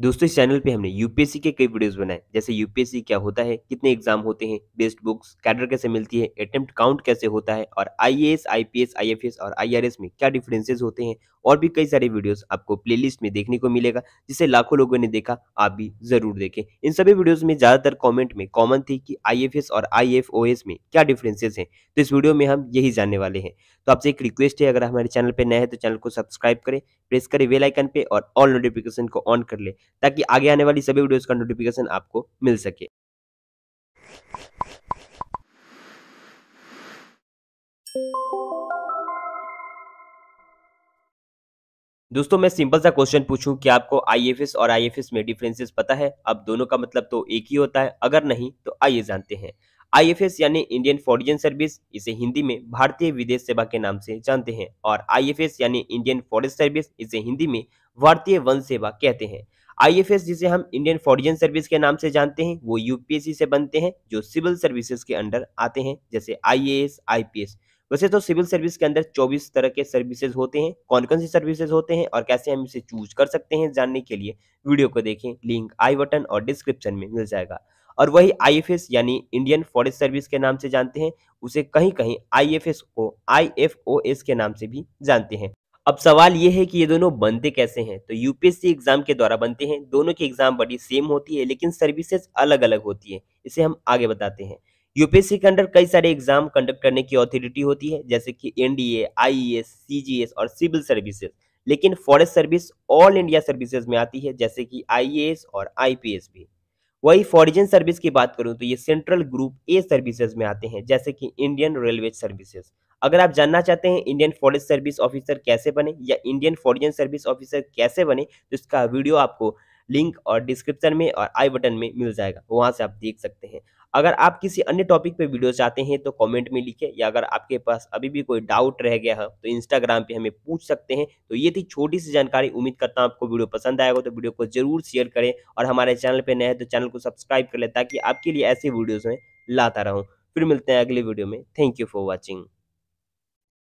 दोस्तों इस चैनल पे हमने यूपीएससी के कई वीडियोस बनाए जैसे यूपीएससी क्या होता है कितने एग्जाम होते हैं बेस्ट बुक्स कैडर कैसे मिलती है अटेम्प्ट काउंट कैसे होता है और आईएएस, आईपीएस, आईएफएस और आईआरएस में क्या डिफरेंसेस होते हैं और भी कई सारे वीडियोस आपको प्लेलिस्ट में देखने को मिलेगा जिसे लाखों लोगों ने देखा आप भी जरूर देखें इन सभी वीडियोज में ज्यादातर कॉमेंट में कॉमन थी कि आई और आई में क्या डिफरेंसेस हैं तो इस वीडियो में हम यही जानने वाले हैं तो आपसे एक रिक्वेस्ट है अगर हमारे चैनल पर नए हैं तो चैनल को सब्सक्राइब करें प्रेस करें वेलाइकन पे और ऑल नोटिफिकेशन को ऑन कर ले ताकि आगे आने वाली सभी वीडियोस का नोटिफिकेशन आपको मिल सके दोस्तों मैं सिंपल सा क्वेश्चन पूछूं कि आपको आई और आई में डिफरेंसेस पता है अब दोनों का मतलब तो एक ही होता है अगर नहीं तो आइए जानते हैं आई यानी इंडियन फॉरिजन सर्विस इसे हिंदी में भारतीय विदेश सेवा के नाम से जानते हैं और आई यानी इंडियन फॉरेस्ट सर्विस इसे हिंदी में भारतीय वन सेवा कहते हैं आईएफएस जिसे हम इंडियन फॉरिजन सर्विस के नाम से जानते हैं वो यूपीएससी से बनते हैं जो सिविल सर्विसेज के अंडर आते हैं जैसे आईएएस आईपीएस वैसे तो सिविल सर्विस के अंदर 24 तरह के सर्विसेज होते हैं कौन कौन सी सर्विसेज होते हैं और कैसे हम इसे चूज कर सकते हैं जानने के लिए वीडियो को देखें लिंक आई बटन और डिस्क्रिप्शन में मिल जाएगा और वही आई यानी इंडियन फॉरेस्ट सर्विस के नाम से जानते हैं उसे कहीं कहीं आई को आई के नाम से भी जानते हैं अब सवाल ये है कि ये दोनों बनते कैसे हैं तो यूपीएससी एग्जाम के द्वारा बनते हैं दोनों की एग्जाम बड़ी सेम होती है लेकिन सर्विसेज अलग अलग होती है इसे हम आगे बताते हैं यूपीएससी के अंडर कई सारे एग्जाम कंडक्ट करने की अथॉरिटी होती है जैसे कि एनडीए आईएएस सीजीएस और सिविल सर्विसेज लेकिन forest service all India services में आती है जैसे कि आईएएस e और आईपीएस भी वही फॉरिजन सर्विस की बात करूं तो ये सेंट्रल ग्रुप ए सर्विसेज में आते हैं जैसे कि इंडियन रेलवे सर्विसेज अगर आप जानना चाहते हैं इंडियन फॉरेस्ट सर्विस ऑफिसर कैसे बने या इंडियन फॉरेन सर्विस ऑफिसर कैसे बने तो इसका वीडियो आपको लिंक और डिस्क्रिप्शन में और आई बटन में मिल जाएगा वहाँ से आप देख सकते हैं अगर आप किसी अन्य टॉपिक पे वीडियो चाहते हैं तो कमेंट में लिखें या अगर आपके पास अभी भी कोई डाउट रह गया है तो इंस्टाग्राम पे हमें पूछ सकते हैं तो ये थी छोटी सी जानकारी उम्मीद करता हूँ आपको वीडियो पसंद आएगा तो वीडियो को जरूर शेयर करें और हमारे चैनल पर नए हैं तो चैनल को सब्सक्राइब कर लें ताकि आपके लिए ऐसी वीडियोज़ में लाता रहूँ फिर मिलते हैं अगले वीडियो में थैंक यू फॉर वॉचिंग